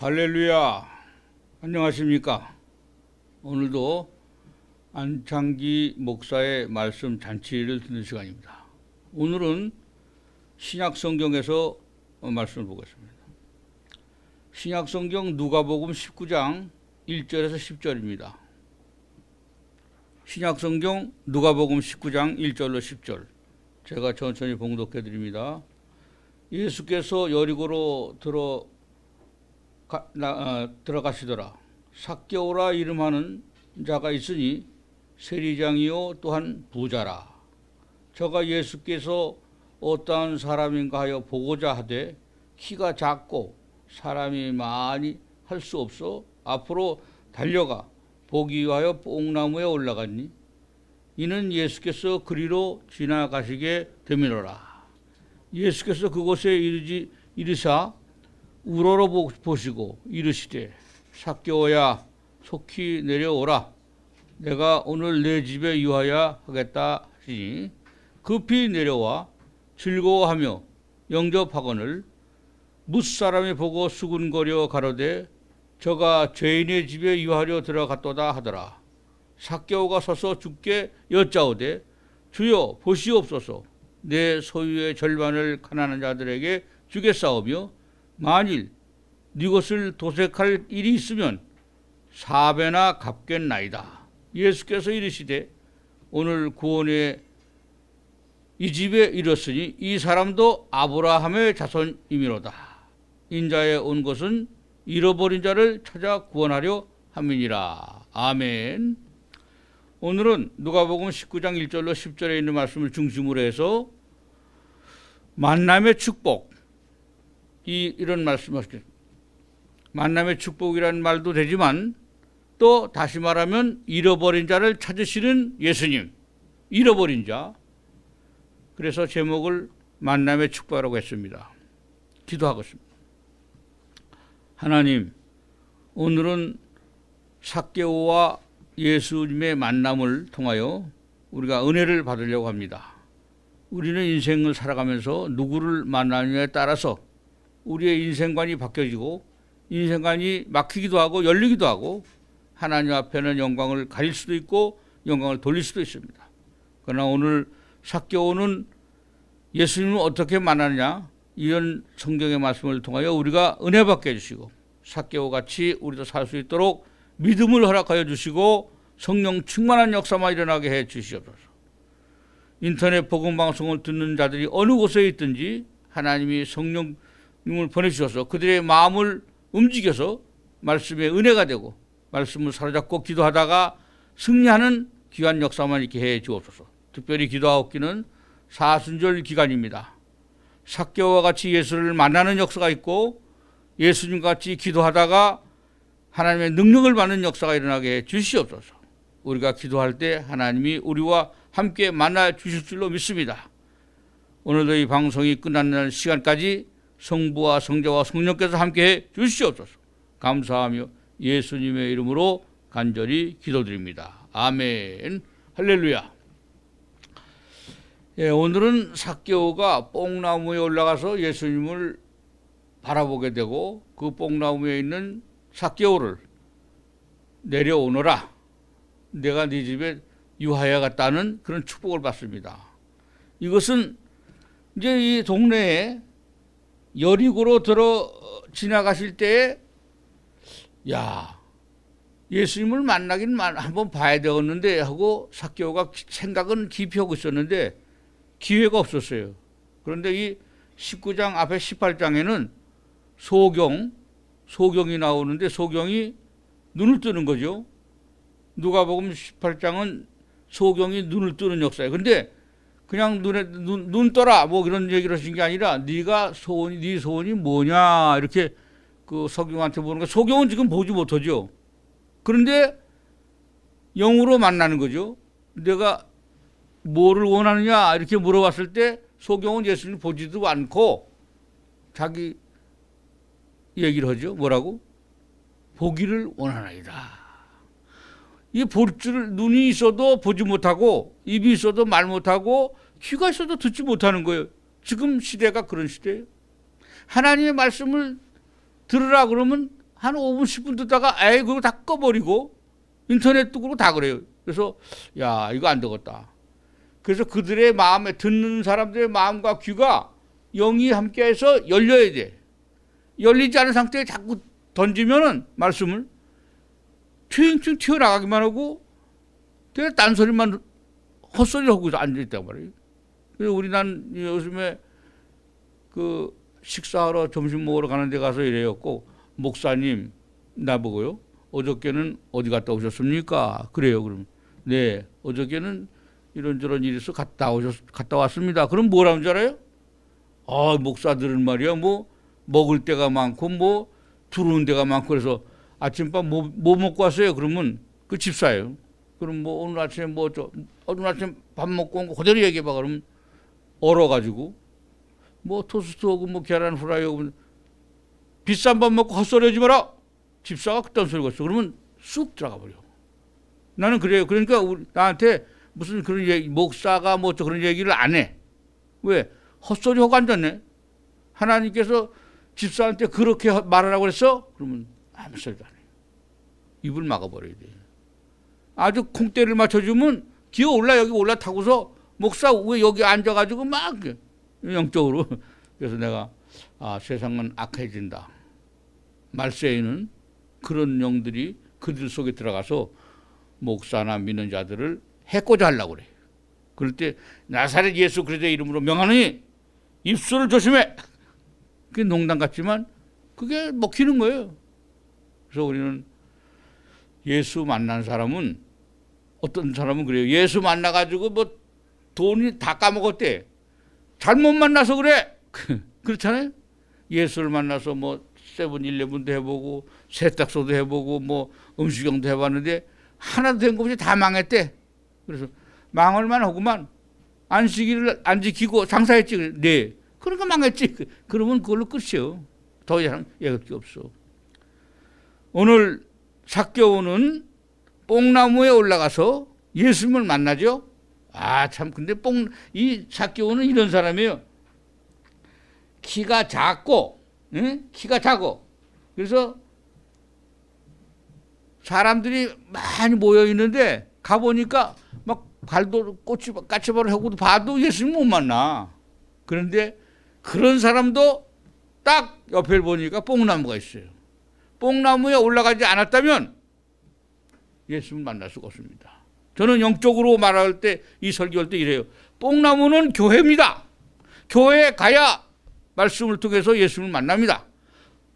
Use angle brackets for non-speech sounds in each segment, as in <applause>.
할렐루야. 안녕하십니까. 오늘도 안창기 목사의 말씀 잔치를 듣는 시간입니다. 오늘은 신약 성경에서 말씀을 보겠습니다. 신약 성경 누가복음 19장 1절에서 10절입니다. 신약 성경 누가복음 19장 1절로 10절. 제가 천천히 봉독해 드립니다. 예수께서 여리고로 들어 가, 나, 어, 들어가시더라. 삭겨오라 이름하는 자가 있으니 세리장이요 또한 부자라. 저가 예수께서 어떠한 사람인가 하여 보고자 하되 키가 작고 사람이 많이 할 수 없어 앞으로 달려가 보기 위하여 뽕나무에 올라갔니 이는 예수께서 그리로 지나가시게 되미노라 예수께서 그곳에 이르지 이르사 우러러 보시고 이르시되 삭개오야 속히 내려오라 내가 오늘 내 집에 유하여 하겠다 하시니 급히 내려와 즐거워하며 영접하거늘 무사람이 보고 수군거려 가로되 저가 죄인의 집에 유하려 들어갔도다 하더라 삭개오가 서서 죽게 여짜오되 주여 보시옵소서 내 소유의 절반을 가난한 자들에게 주겠싸우며 만일 이 것을 도색할 일이 있으면 사배나 갚겠나이다. 예수께서 이르시되 오늘 구원의 이 집에 이르렀으니 이 사람도 아브라함의 자손이미로다. 인자에 온 것은 잃어버린 자를 찾아 구원하려 함이니라. 아멘. 오늘은 누가복음 19장 1절로 10절에 있는 말씀을 중심으로 해서 만남의 축복, 이, 이런 말씀을 만남의 축복이라는 말도 되지만 또 다시 말하면 잃어버린 자를 찾으시는 예수님 잃어버린 자 그래서 제목을 만남의 축복이라고 했습니다 기도하겠습니다 하나님 오늘은 사개오와 예수님의 만남을 통하여 우리가 은혜를 받으려고 합니다 우리는 인생을 살아가면서 누구를 만나느냐에 따라서 우리의 인생관이 바뀌어지고 인생관이 막히기도 하고 열리기도 하고 하나님 앞에는 영광을 가릴 수도 있고 영광을 돌릴 수도 있습니다. 그러나 오늘 삭개오는 예수님을 어떻게 만나느냐 이런 성경의 말씀을 통하여 우리가 은혜 받게 해주시고 삭개오 같이 우리도 살 수 있도록 믿음을 허락하여 주시고 성령 충만한 역사만 일어나게 해 주시옵소서. 인터넷 복음 방송을 듣는 자들이 어느 곳에 있든지 하나님이 성령 님을 보내주셔서 그들의 마음을 움직여서 말씀의 은혜가 되고 말씀을 사로잡고 기도하다가 승리하는 귀한 역사만 있게 해 주옵소서. 특별히 기도하옵기는 사순절 기간입니다. 사교와 같이 예수를 만나는 역사가 있고 예수님 같이 기도하다가 하나님의 능력을 받는 역사가 일어나게 주시옵소서. 우리가 기도할 때 하나님이 우리와 함께 만나 주실 줄로 믿습니다. 오늘도 이 방송이 끝나는 시간까지 성부와 성자와 성령께서 함께해 주시옵소서. 감사하며 예수님의 이름으로 간절히 기도드립니다. 아멘. 할렐루야. 예, 오늘은 사개오가 뽕나무에 올라가서 예수님을 바라보게 되고 그 뽕나무에 있는 사개오를 내려오너라. 내가 네 집에 유하여 갔다는 그런 축복을 받습니다. 이것은 이제 이 동네에 여리고로 들어 지나가실 때에 야 예수님을 만나긴 한 번 봐야 되었는데 하고 사케오가 생각은 깊이 하고 있었는데 기회가 없었어요. 그런데 이 19장 앞에 18장에는 소경 소경이 나오는데 소경이 눈을 뜨는 거죠. 누가보음 18장은 소경이 눈을 뜨는 역사예요. 근데 그냥 눈에 눈, 눈 떠라 뭐그런 얘기를 하신 게 아니라 네가 소원이 네 소원이 뭐냐 이렇게 그 석용한테 보는 거 석용은 지금 보지 못하죠. 그런데 영으로 만나는 거죠. 내가 뭐를 원하느냐 이렇게 물어봤을 때 소경은 예수님 보지도 않고 자기 얘기를 하죠. 뭐라고? 보기를 원하나이다. 이볼줄 눈이 있어도 보지 못하고 입이 있어도 말 못하고 귀가 있어도 듣지 못하는 거예요. 지금 시대가 그런 시대예요. 하나님의 말씀을 들으라 그러면 한 5분 10분 듣다가 에이 그거 다 꺼버리고 인터넷도 그러고 다 그래요. 그래서 야 이거 안 되겠다. 그래서 그들의 마음에 듣는 사람들의 마음과 귀가 영이 함께해서 열려야 돼. 열리지 않은 상태에 자꾸 던지면은 말씀을 튀행충 튀어나가기만 하고 되게 딴소리만 헛소리를 하고 앉아있단 말이에요. 그래서 우리 난 요즘에 그 식사하러 점심 먹으러 가는 데 가서 이래요고 목사님 나보고요. 어저께는 어디 갔다 오셨습니까? 그래요. 그럼 네 어저께는 이런저런 일이 있어 갔다 오셨 갔다 왔습니다. 그럼 뭐라는 줄 알아요? 아 목사들은 말이야 뭐 먹을 데가 많고 뭐두루온 데가 많고 그래서 아침밥 뭐, 뭐 먹고 왔어요? 그러면 그 집사예요. 그럼 뭐 오늘 아침에 뭐 저, 오늘 아침 밥 먹고 온 거 그대로 얘기해봐. 그러면 얼어가지고 뭐 토스트하고 뭐 계란 후라이하고 뭐 비싼 밥 먹고 헛소리 하지 마라. 집사가 그딴 소리가 있어. 그러면 쑥 들어가 버려. 나는 그래요. 그러니까 우리, 나한테 무슨 그런 얘기, 목사가 뭐 저 그런 얘기를 안 해. 왜? 헛소리 하고 앉았네. 하나님께서 집사한테 그렇게 말하라고 그랬어? 그러면 아무 소리도 안 해요. 입을 막아버려야 돼요. 아주 콩대를 맞춰주면 기어 올라 여기 올라타고서 목사 왜 여기 앉아가지고 막 영적으로 그래서 내가 아 세상은 악해진다. 말세에는 그런 영들이 그들 속에 들어가서 목사나 믿는 자들을 해코자 하려고 그래. 그럴 때 나사렛 예수 그리스도의 이름으로 명하니 입술을 조심해. 그게 농담 같지만 그게 먹히는 거예요. 그래서 우리는 예수 만난 사람은 어떤 사람은 그래요. 예수 만나가지고 뭐 돈이 다 까먹었대. 잘못 만나서 그래. <laughs> 그렇잖아요. 예수를 만나서 뭐 세븐일레븐도 해보고 세탁소도 해보고 뭐 음식점도 해봤는데 하나도 된거 없이 다 망했대. 그래서 망할만 하고만 안식일을 안 지키고 장사했지. 네. 그러니까 망했지. 그, 그러면 그걸로 끝이요. 에더 이상 얘기할 게 없어. 오늘 삭겨오는 뽕나무에 올라가서 예수님을 만나죠. 아, 참, 근데 뽕, 이 삭겨오는 이런 사람이에요. 키가 작고, 응? 키가 작고. 그래서 사람들이 많이 모여 있는데 가보니까 막 갈도 꽃이 까치발을 하고 봐도 예수님 못 만나. 그런데 그런 사람도 딱 옆에 보니까 뽕나무가 있어요. 뽕나무에 올라가지 않았다면 예수를 만날 수가 없습니다. 저는 영적으로 말할 때 이 설교할 때 이래요. 뽕나무는 교회입니다. 교회에 가야 말씀을 통해서 예수를 만납니다.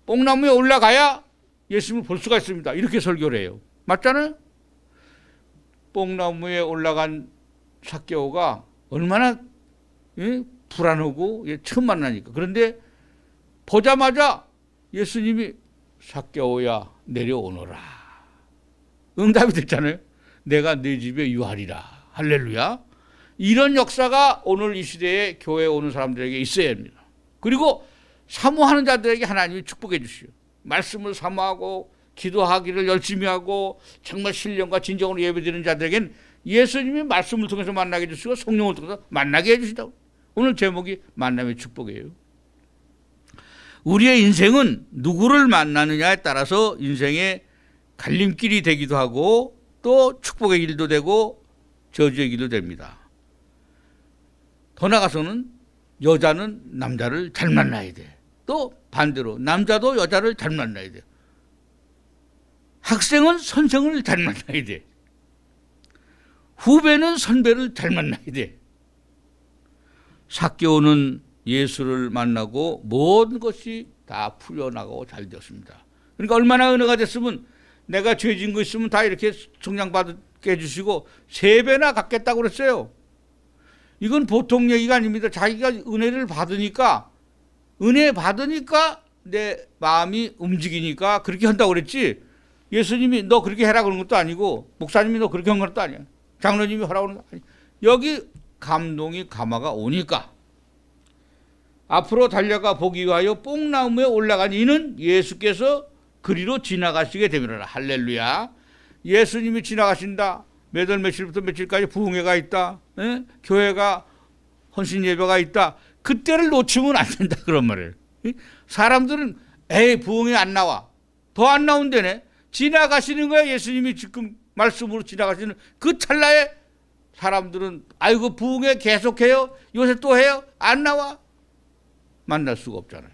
뽕나무에 올라가야 예수를 볼 수가 있습니다. 이렇게 설교를 해요. 맞잖아요? 뽕나무에 올라간 사케오가 얼마나 예? 불안하고 예? 처음 만나니까. 그런데 보자마자 예수님이 삭겨오야 내려오너라. 응답이 됐잖아요. 내가 네 집에 유하리라. 할렐루야. 이런 역사가 오늘 이 시대에 교회에 오는 사람들에게 있어야 합니다. 그리고 사모하는 자들에게 하나님이 축복해 주시오. 말씀을 사모하고 기도하기를 열심히 하고 정말 신령과 진정으로 예배드리는 자들에겐 예수님이 말씀을 통해서 만나게 해주시고 성령을 통해서 만나게 해주시다 오늘 제목이 만남의 축복이에요. 우리의 인생은 누구를 만나느냐에 따라서 인생의 갈림길이 되기도 하고 또 축복의 길도 되고 저주의 길도 됩니다. 더 나가서는 여자는 남자를 잘 만나야 돼. 또 반대로 남자도 여자를 잘 만나야 돼. 학생은 선생을 잘 만나야 돼. 후배는 선배를 잘 만나야 돼. 사교는 예수를 만나고 모든 것이 다 풀려나가고 잘 되었습니다. 그러니까 얼마나 은혜가 됐으면 내가 죄진 거 있으면 다 이렇게 성장받게 해주시고 세 배나 갚겠다고 그랬어요. 이건 보통 얘기가 아닙니다. 자기가 은혜를 받으니까 은혜 받으니까 내 마음이 움직이니까 그렇게 한다고 그랬지. 예수님이 너 그렇게 해라 그런 것도 아니고 목사님이 너 그렇게 한 것도 아니야. 장로님이 하라고 하는 거 아니야. 여기 감동이 감화가 오니까 앞으로 달려가 보기 위하여 뽕나무에 올라간 이는 예수께서 그리로 지나가시게 되미라 할렐루야. 예수님이 지나가신다. 몇 월 며칠부터 며칠까지 부흥회가 있다. 에? 교회가 헌신 예배가 있다. 그때를 놓치면 안 된다 <laughs> 그런 말을. 사람들은 에이 부흥회 안 나와. 더 안 나온다네. 지나가시는 거야 예수님이 지금 말씀으로 지나가시는 그 찰나에 사람들은 아이고 부흥회 계속해요. 요새 또 해요. 안 나와. 만날 수가 없잖아요.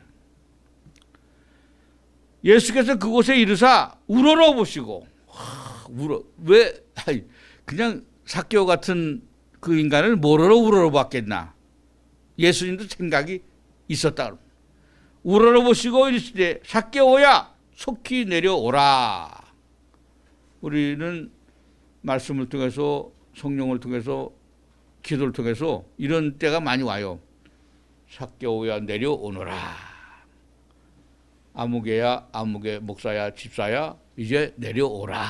예수께서 그곳에 이르사 우러러 보시고 하, 울왜 아이, 그냥 사교 같은 그 인간을 뭐로 우러러 봤겠나? 예수님도 생각이 있었다. 우러러 보시고 이르시되 사개야 속히 내려오라. 우리는 말씀을 통해서 성령을 통해서 기도를 통해서 이런 때가 많이 와요. 삭교오야 내려오너라. 아무개야 아무개 목사야 집사야 이제 내려오라.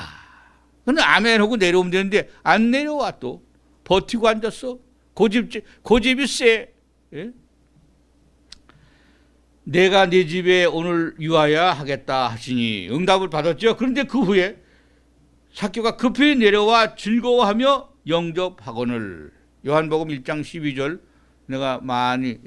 그는 아멘 하고 내려오면 되는데 안 내려와 또 버티고 앉았어. 고집 고집이 세. 예? 내가 네 집에 오늘 유하야 하겠다 하시니 응답을 받았죠. 그런데 그 후에 사교가 급히 내려와 즐거워하며 영접학원을 요한복음 1장 12절 내가 많이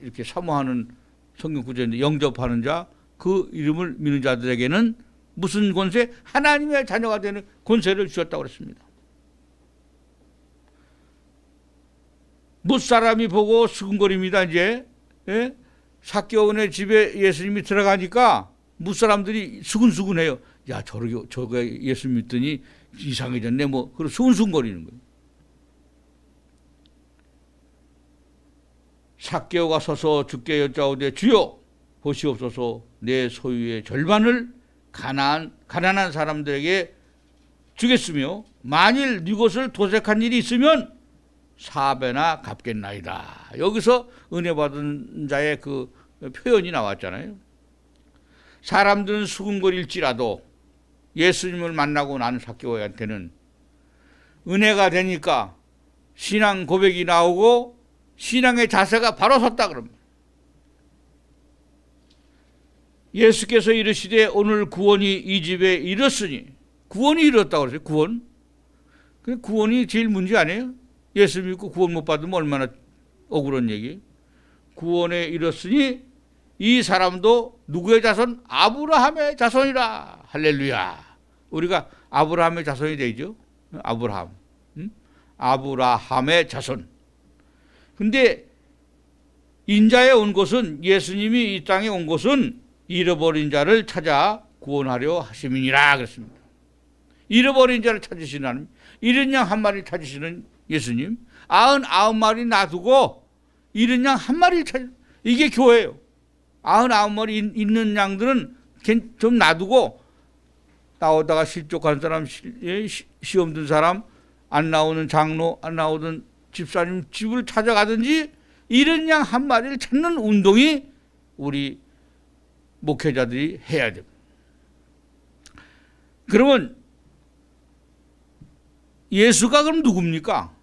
이렇게 사모하는 성경 구절인데 영접하는 자 그 이름을 믿는 자들에게는 무슨 권세? 하나님의 자녀가 되는 권세를 주셨다고 했습니다못 사람이 보고 수근거립니다 이제 예? 사교원의 집에 예수님이 들어가니까 못 사람들이 수근수근해요. 야 저러게 저게 예수 믿더니 이상해졌네 뭐 그런 수근수근거리는 거예요. 삭개오가 서서 주께 여짜오되 주여 보시옵소서 내 소유의 절반을 가난 가난한 사람들에게 주겠으며 만일 네 것을 도색한 일이 있으면 사배나 갚겠나이다. 여기서 은혜 받은 자의 그 표현이 나왔잖아요. 사람들은 수근거릴지라도 예수님을 만나고 난삭개오한테는 은혜가 되니까 신앙 고백이 나오고 신앙의 자세가 바로 섰다 그럽니다. 예수께서 이르시되 오늘 구원이 이 집에 이르으니 구원이 이었다고 그러세요. 구원. 구원이 제일 문제 아니에요? 예수 믿고 구원 못 받으면 얼마나 억울한 얘기. 구원에 이르으니 이 사람도 누구의 자손? 아브라함의 자손이라. 할렐루야. 우리가 아브라함의 자손이 되죠. 아브라함. 응? 아브라함의 자손. 근데 인자에 온 것은 예수님이 이 땅에 온 것은 잃어버린 자를 찾아 구원하려 하심이니라 그랬습니다. 잃어버린 자를 찾으시는 하나양한 마리 찾으시는 예수님, 아흔 아홉 마리 놔두고 잃은 양 한 마리 찾 이게 교회예요. 아흔 아홉 마리 있는 양들은 좀 놔두고 나오다가 실족한 사람, 예, 시험 든 사람, 안 나오는 장로, 안 나오는 집사님 집을 찾아가든지 이런 양 한 마리를 찾는 운동이 우리 목회자들이 해야 됩니다. 그러면 예수가 그럼 누굽니까?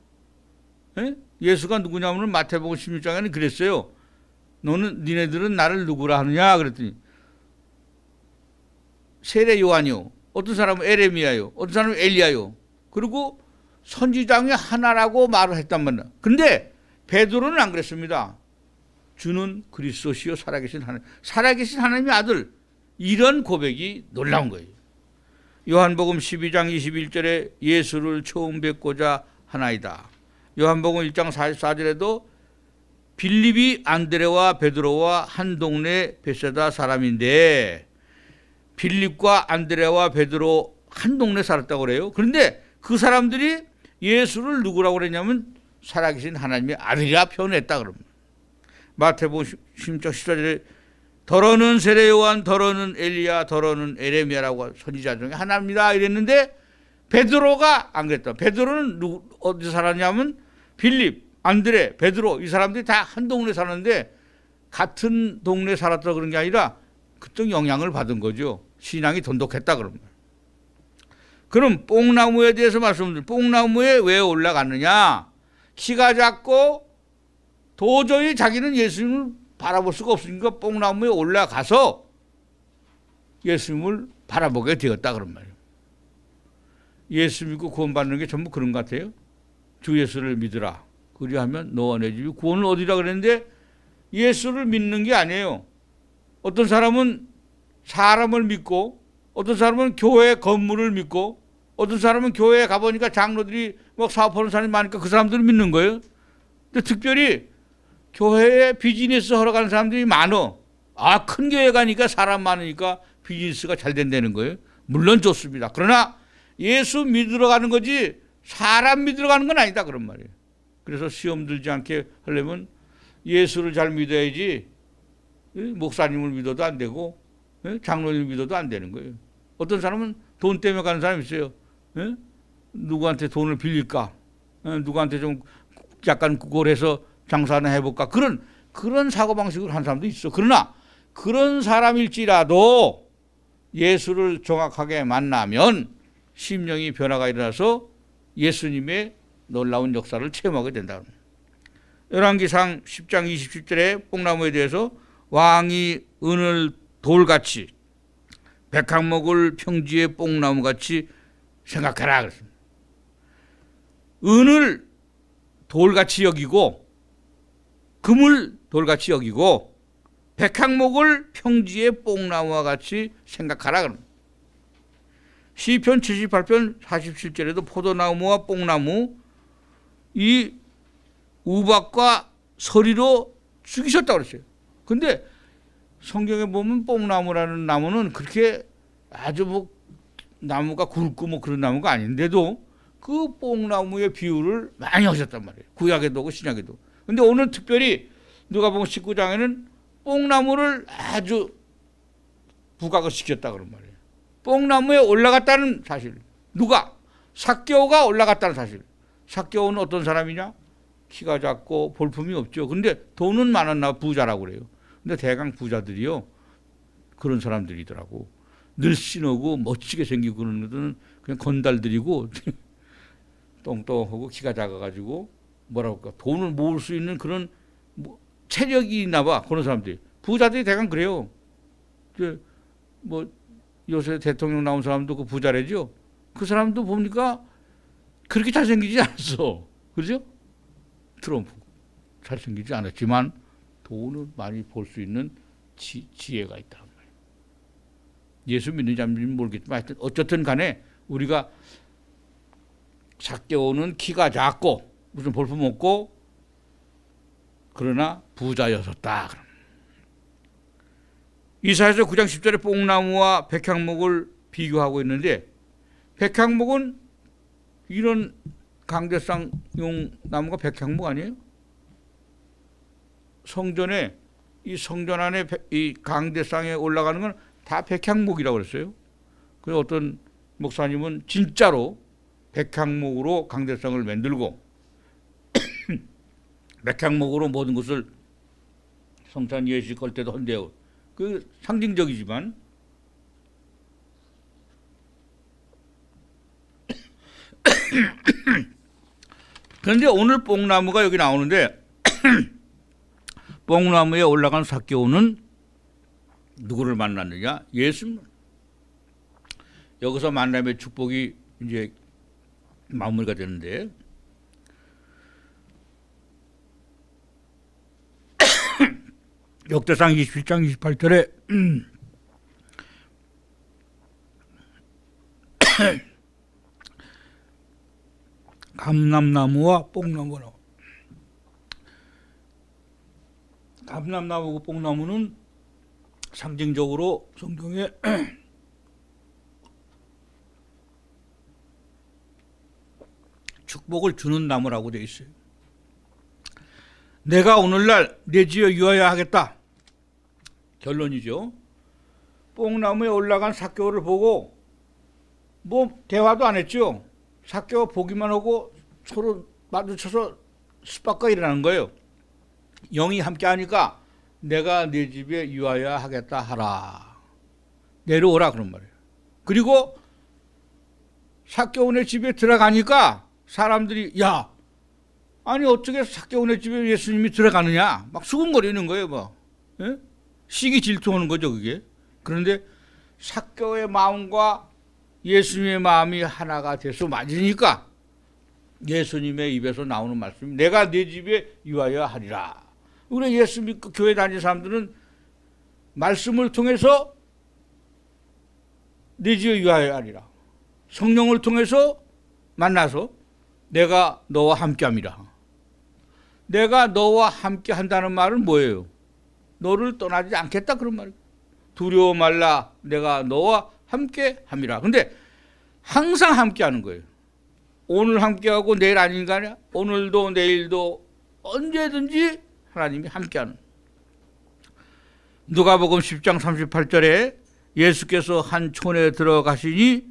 예? 예수가 누구냐면 마태복음 16장에는 그랬어요. 너는 니네들은 나를 누구라 하느냐 그랬더니 세례 요한이요. 어떤 사람은 에레미야요. 어떤 사람은 엘리야요. 그리고 선지장이 하나라고 말을 했단 말이야근데 베드로는 안 그랬습니다. 주는 그리스도시요 살아계신 하나님, 살아계신 하나님의 아들 이런 고백이 놀라운 거예요. 요한복음 12장 21절에 예수를 처음 뵙고자 하나이다. 요한복음 1장 44절에도 빌립이 안드레와 베드로와 한 동네 베세다 사람인데 빌립과 안드레와 베드로 한 동네 살았다고 그래요. 그런데 그 사람들이 예수를 누구라고 그랬냐면 살아계신 하나님의 아들이라 표현했다 그럽니다. 마태복음 16장 14절에 더러는 세례 요한, 더러는 엘리야, 더러는 에레미야라고 선지자 중에 하나입니다 이랬는데 베드로가 안 그랬다. 베드로는 누구, 어디 살았냐면 빌립, 안드레, 베드로 이 사람들이 다 한 동네 살았는데 같은 동네 살았다 그런 게 아니라 그쪽 영향을 받은 거죠. 신앙이 돈독했다 그런 거예 그럼 뽕나무에 대해서 말씀드립니 뽕나무에 왜 올라갔느냐? 키가 작고 도저히 자기는 예수님을 바라볼 수가 없으니까 뽕나무에 올라가서 예수님을 바라보게 되었다 그런 말이에요. 예수 믿고 구원받는 게 전부 그런 것 같아요. 주 예수를 믿으라. 그리하면 너와 내 집이 구원을 어디라 그랬는데 예수를 믿는 게 아니에요. 어떤 사람은 사람을 믿고 어떤 사람은 교회 건물을 믿고 어떤 사람은 교회에 가보니까 장로들이 뭐 사업하는 사람이 많으니까 그 사람들을 믿는 거예요. 근데 특별히 교회에 비즈니스 하러 가는 사람들이 많어. 아, 큰 교회 가니까 사람 많으니까 비즈니스가 잘 된다는 거예요. 물론 좋습니다. 그러나 예수 믿으러 가는 거지 사람 믿으러 가는 건 아니다. 그런 말이에요. 그래서 시험 들지 않게 하려면 예수를 잘 믿어야지 예, 목사님을 믿어도 안 되고 예, 장로님 믿어도 안 되는 거예요. 어떤 사람은 돈 때문에 가는 사람이 있어요. 누구한테 돈을 빌릴까? 누구한테 좀 약간 구걸해서 장사 나 해볼까? 그런 그런 사고 방식을 한 사람도 있어. 그러나 그런 사람일지라도 예수를 정확하게 만나면 심령이 변화가 일어나서 예수님의 놀라운 역사를 체험하게 된다. 열왕기상 10장 27절에 뽕나무에 대해서 왕이 은을 돌같이 백항목을 평지에 뽕나무같이 생각하라 은을 돌같이 여기고 금을 돌같이 여기고 백항목을 평지의 뽕나무와 같이 생각하라 시편 78편 47절에도 포도나무와 뽕나무 이 우박과 서리로 죽이셨다고 그랬어요. 근데 성경에 보면 뽕나무라는 나무는 그렇게 아주 뭐 나무가 굵고 뭐 그런 나무가 아닌데도 그 뽕나무의 비유를 많이 하셨단 말이에요. 구약에도 오고 신약에도. 근데 오늘 특별히 누가보음 19장에는 뽕나무를 아주 부각을 시켰다 그런 말이에요. 뽕나무에 올라갔다는 사실. 누가? 사교가 올라갔다는 사실. 사교는 어떤 사람이냐? 키가 작고 볼품이 없죠. 근데 돈은 많았나 부자라고 그래요. 근데 대강 부자들이요. 그런 사람들이더라고. 늘씬하고 멋지게 생기고 그런 애들은 그냥 건달들이고 <laughs> 똥똥하고 키가 작아가지고 뭐라고 할까 돈을 모을 수 있는 그런 뭐 체력이 있나 봐 그런 사람들이 부자들이 대강 그래요. 뭐 요새 대통령 나온 사람도 그 부자래죠. 그 사람도 보니까 그렇게 잘생기지 않았어. 그죠? 트럼프 잘생기지 않았지만 돈을 많이 벌수 있는 지, 지혜가 있다. 예수 믿는지 안 믿는지 모르겠지만 하여튼 어쨌든 간에 우리가 삭개오는 키가 작고 무슨 볼품 없고 그러나 부자였었다. 이사에서 9장 10절에 뽕나무와 백향목을 비교하고 있는데 백향목은 이런 강대상용 나무가 백향목 아니에요? 성전에 이 성전 안에 이 강대상에 올라가는 건다 백향목이라고 그랬어요. 그래서 어떤 목사님은 진짜로 백향목으로 강대상을 만들고 <coughs> 백향목으로 모든 것을 성탄 예식할 때도 한대요. 그 상징적이지만 <coughs> 그런데 오늘 뽕나무가 여기 나오는데 <coughs> 뽕나무에 올라간 사교는 누구를 만났느냐? 예수님. 여기서 만남의 축복이 이제 마무리가 되는데 <coughs> 역대상 27장 28절에 <coughs> 감남나무와 뽕나무로 감남나무고 뽕나무는 상징적으로 성경에 <clears throat> 축복을 주는 나무라고 되어 있어요. 내가 오늘날 내 지어 유하여 하겠다. 결론이죠. 뽕나무에 올라간 사교를 보고 뭐 대화도 안 했죠. 사교 보기만 하고 서로 마주쳐서 스박크가 일어나는 거예요. 영이 함께 하니까 내가 네 집에 유하여 하겠다 하라. 내려오라 그런 말이에요. 그리고 사교원의 집에 들어가니까 사람들이 야 아니 어떻게 사교원의 집에 예수님이 들어가느냐 막 수근거리는 거예요 뭐 예? 시기 질투하는 거죠 그게 그런데 사교의 마음과 예수님의 마음이 하나가 돼서 맞으니까 예수님의 입에서 나오는 말씀이 내가 네 집에 유하여 하리라 우리 예수 믿고 교회 다니는 사람들은 말씀을 통해서 내 지어 유하여 아니라 성령을 통해서 만나서 내가 너와 함께 합니다. 내가 너와 함께한다는 말은 뭐예요? 너를 떠나지 않겠다 그런 말이에요. 두려워 말라. 내가 너와 함께함이라. 근데 항상 함께하는 거예요. 오늘 함께하고 내일 아닌가? 오늘도 내일도 언제든지 하나님이 함께하는 누가복음 10장 38절에 예수께서 한 촌에 들어가시니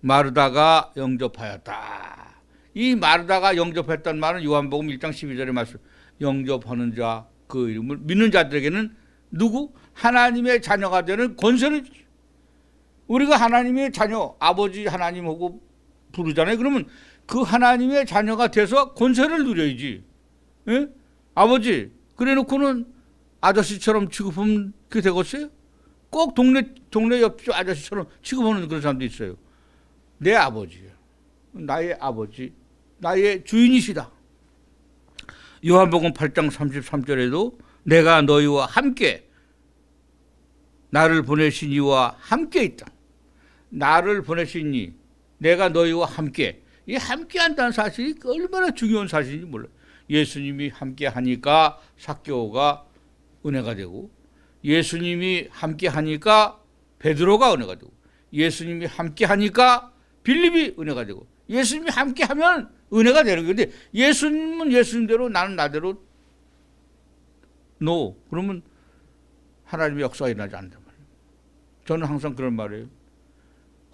마르다가 영접하였다. 이 마르다가 영접했던 말은 요한복음 1장 12절의 말씀. 영접하는 자 그 이름을 믿는 자들에게는 누구? 하나님의 자녀가 되는 권세를 우리가 하나님의 자녀, 아버지 하나님하고 부르잖아요. 그러면 그 하나님의 자녀가 돼서 권세를 누려야지. 예? 아버지, 그래 놓고는 아저씨처럼 취급하면 그게 되겠어요? 꼭 동네, 동네 옆집 아저씨처럼 취급하는 그런 사람도 있어요. 내 아버지, 나의 아버지, 나의 주인이시다. 요한복음 8장 33절에도 내가 너희와 함께 나를 보내신 이와 함께 있다. 나를 보내신 이, 내가 너희와 함께. 이 함께 한다는 사실이 얼마나 중요한 사실인지 몰라요. 예수님이 함께 하니까 사교가 은혜가 되고 예수님이 함께 하니까 베드로가 은혜가 되고 예수님이 함께 하니까 빌립이 은혜가 되고 예수님이 함께 하면 은혜가 되는 건데 예수님은 예수님대로 나는 나대로 n 그러면 하나님의 역사가 일어나지 않는단 말이에요. 저는 항상 그런 말이에요.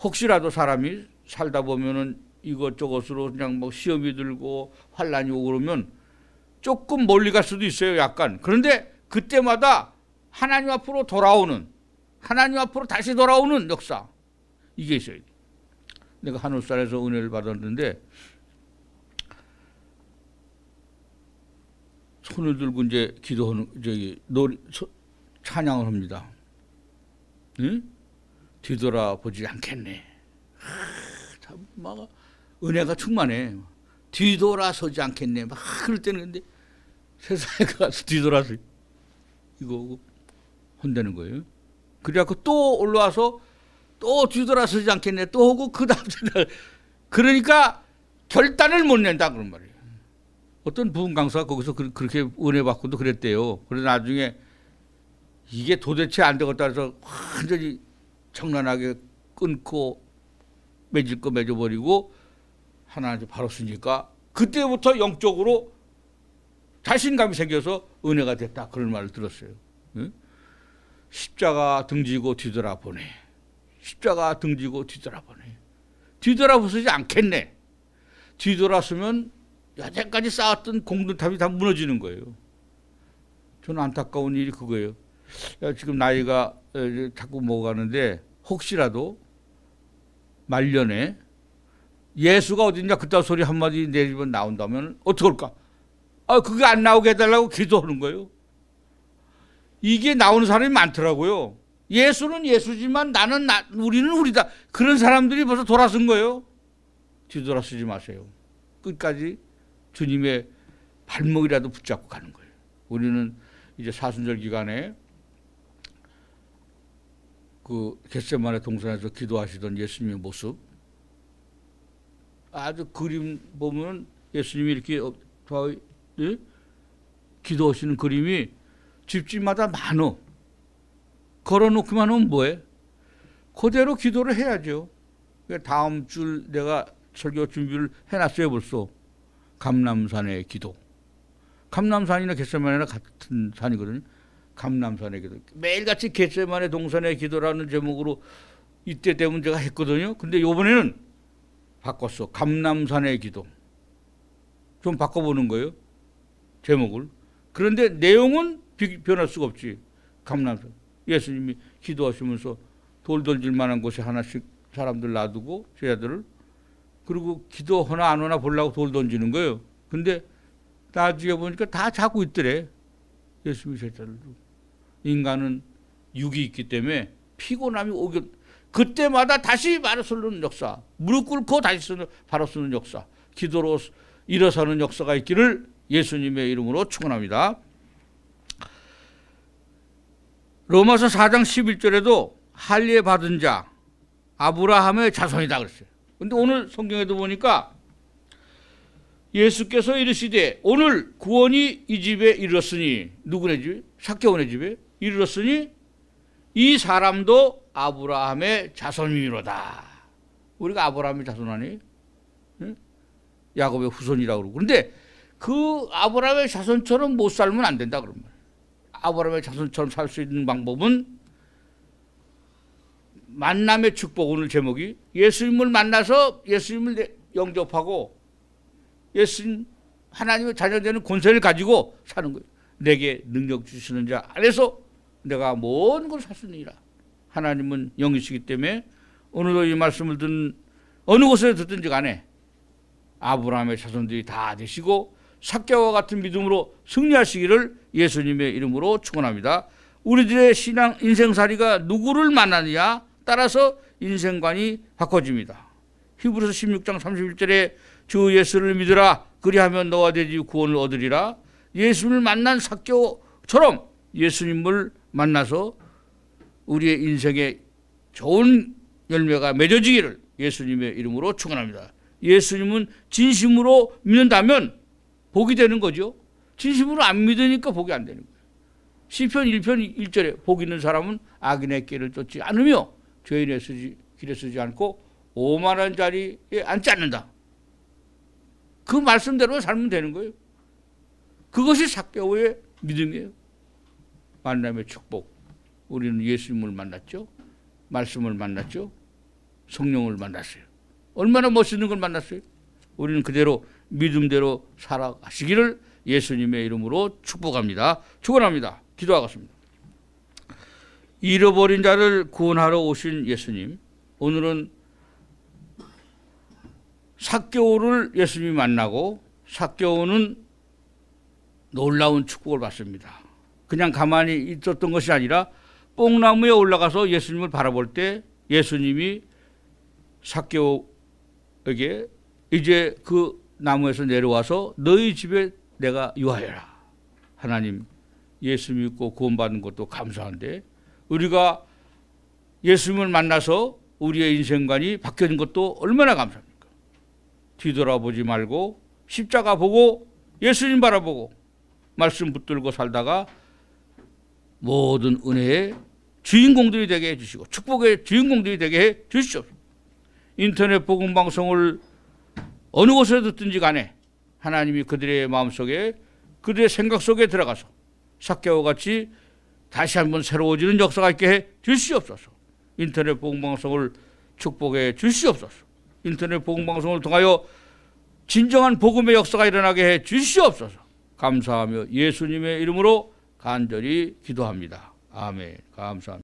혹시라도 사람이 살다 보면은 이것저것으로 그냥 뭐 시험이 들고 환란이 오고 그러면 조금 멀리 갈 수도 있어요, 약간. 그런데 그때마다 하나님 앞으로 돌아오는, 하나님 앞으로 다시 돌아오는 역사. 이게 있어요 내가 한울산에서 은혜를 받았는데, 손을 들고 이제 기도하는, 저기, 놀이, 찬양을 합니다. 응? 뒤돌아보지 않겠네. 하, 참, 막, 은혜가 충만해. 뒤돌아서지 않겠네. 막, 그럴 때는 근데, 세상에 <laughs> 가서 뒤돌아서 이거 혼내는 거예요. 그래갖고 또 올라와서 또 뒤돌아서지 않겠네 또 하고 그 다음 날 <laughs> 그러니까 결단을 못 낸다 그런 말이에요. 어떤 부흥 강사가 거기서 그, 렇게 은혜 받고도 그랬대요. 그래서 나중에 이게 도대체 안 되겠다 해서 완전히 청란하게 끊고 맺을 거 맺어버리고 하나님 바로 쓰니까 그때부터 영적으로 자신감이 생겨서 은혜가 됐다. 그런 말을 들었어요. 십자가 등지고 뒤돌아보네. 십자가 등지고 뒤돌아보네. 뒤돌아보지 않겠네. 뒤돌아서면 여태까지 쌓았던 공든탑이 다 무너지는 거예요. 저는 안타까운 일이 그거예요. 야, 지금 나이가 어, 자꾸 먹어가는데 혹시라도 말년에 예수가 어딨냐 그딴 소리 한마디 내리면 나온다면 어떡할까? 아, 그게 안 나오게 해달라고 기도하는 거예요. 이게 나오는 사람이 많더라고요. 예수는 예수지만 나는 나, 우리는 우리다. 그런 사람들이 벌써 돌아선 거예요. 뒤돌아서지 마세요. 끝까지 주님의 발목이라도 붙잡고 가는 거예요. 우리는 이제 사순절 기간에 그 겟세만의 동산에서 기도하시던 예수님의 모습 아주 그림 보면 예수님이 이렇게 어, 예? 기도하시는 그림이 집집마다 많어. 걸어놓기만 하면 뭐해? 그대로 기도를 해야죠. 그러니까 다음 주 내가 설교 준비를 해놨어요 벌써. 감남산의 기도. 감남산이나 개세만이나 같은 산이거든요. 감남산의 기도. 매일같이 개세만의 동산의 기도라는 제목으로 이때 되면 제가 했거든요. 근데 요번에는 바꿨어. 감남산의 기도. 좀 바꿔보는 거예요. 제목을. 그런데 내용은 변할 수가 없지. 감람산. 예수님이 기도하시면서 돌 던질 만한 곳에 하나씩 사람들 놔두고 제자들을 그리고 기도하나 안 하나 보려고 돌 던지는 거예요. 근데 나중에 보니까 다 자고 있더래. 예수님이 제자들도. 인간은 육이 있기 때문에 피곤함이 오겨 그때마다 다시 말을 쓰는 역사 무릎 꿇고 다시 쓰는 바로 쓰는 역사 기도로 일어서는 역사가 있기를 예수님의 이름으로 축원합니다. 로마서 4장 11절에도 할례 받은 자 아브라함의 자손이다 그랬어요. 근데 오늘 성경에도 보니까 예수께서 이르시되 오늘 구원이 이 집에 이르렀으니 누구네 집에? 사케오네 집에 이르렀으니 이 사람도 아브라함의 자손이로다. 우리가 아브라함의 자손 아니? 야곱의 후손이라고 그러고. 그런데 그 아브라함의 자손처럼 못 살면 안 된다 그런 말. 아브라함의 자손처럼 살 수 있는 방법은 만남의 축복 오늘 제목이 예수님을 만나서 예수님을 영접하고 예수님 하나님의 자녀 되는 권세를 가지고 사는 거예요. 내게 능력 주시는 자 안에서 내가 모든 걸 살수니라. 하나님은 영이시기 때문에 오늘도 이 말씀을 듣는 어느 곳에 듣든지 간에 아브라함의 자손들이 다 되시고 삭개와 같은 믿음으로 승리하시기를 예수님의 이름으로 축원합니다. 우리들의 신앙 인생살이가 누구를 만나느냐 따라서 인생관이 바꿔집니다. 히브리서 16장 31절에 주 예수를 믿으라 그리하면 너와 되지 구원을 얻으리라 예수를 만난 삭개처럼 예수님을 만나서 우리의 인생에 좋은 열매가 맺어지기를 예수님의 이름으로 축원합니다. 예수님은 진심으로 믿는다면 복이 되는 거죠. 진심으로 안 믿으니까 복이 안 되는 거예요. 시편 1편 1절에 복 있는 사람은 악인의 길을 쫓지 않으며 죄인의 쓰지, 길에 쓰지 않고 오만한 자리에 앉지 않는다. 그 말씀대로 살면 되는 거예요. 그것이 사개오의 믿음이에요. 만남의 축복. 우리는 예수님을 만났죠. 말씀을 만났죠. 성령을 만났어요. 얼마나 멋있는 걸 만났어요. 우리는 그대로 믿음대로 살아가시기를 예수님의 이름으로 축복합니다. 축원합니다. 기도하겠습니다. 잃어버린 자를 구원하러 오신 예수님, 오늘은 사교를 예수님이 만나고 사교는 놀라운 축복을 받습니다. 그냥 가만히 있었던 것이 아니라 뽕나무에 올라가서 예수님을 바라볼 때 예수님이 사교에게 이제 그 나무에서 내려와서 너희 집에 내가 유하여라. 하나님 예수 믿고 구원받는 것도 감사한데 우리가 예수님을 만나서 우리의 인생관이 바뀌어진 것도 얼마나 감사합니까? 뒤돌아보지 말고 십자가 보고 예수님 바라보고 말씀 붙들고 살다가 모든 은혜의 주인공들이 되게 해주시고 축복의 주인공들이 되게 해주시옵소서. 인터넷 복음방송을 어느 곳에 듣든지 간에 하나님이 그들의 마음속에 그들의 생각 속에 들어가서 삭개와 같이 다시 한번 새로워지는 역사가 있게 해 주시옵소서. 인터넷 복음방송을 축복해 주시옵소서. 인터넷 복음방송을 통하여 진정한 복음의 역사가 일어나게 해 주시옵소서. 감사하며 예수님의 이름으로 간절히 기도합니다. 아멘. 감사합니다.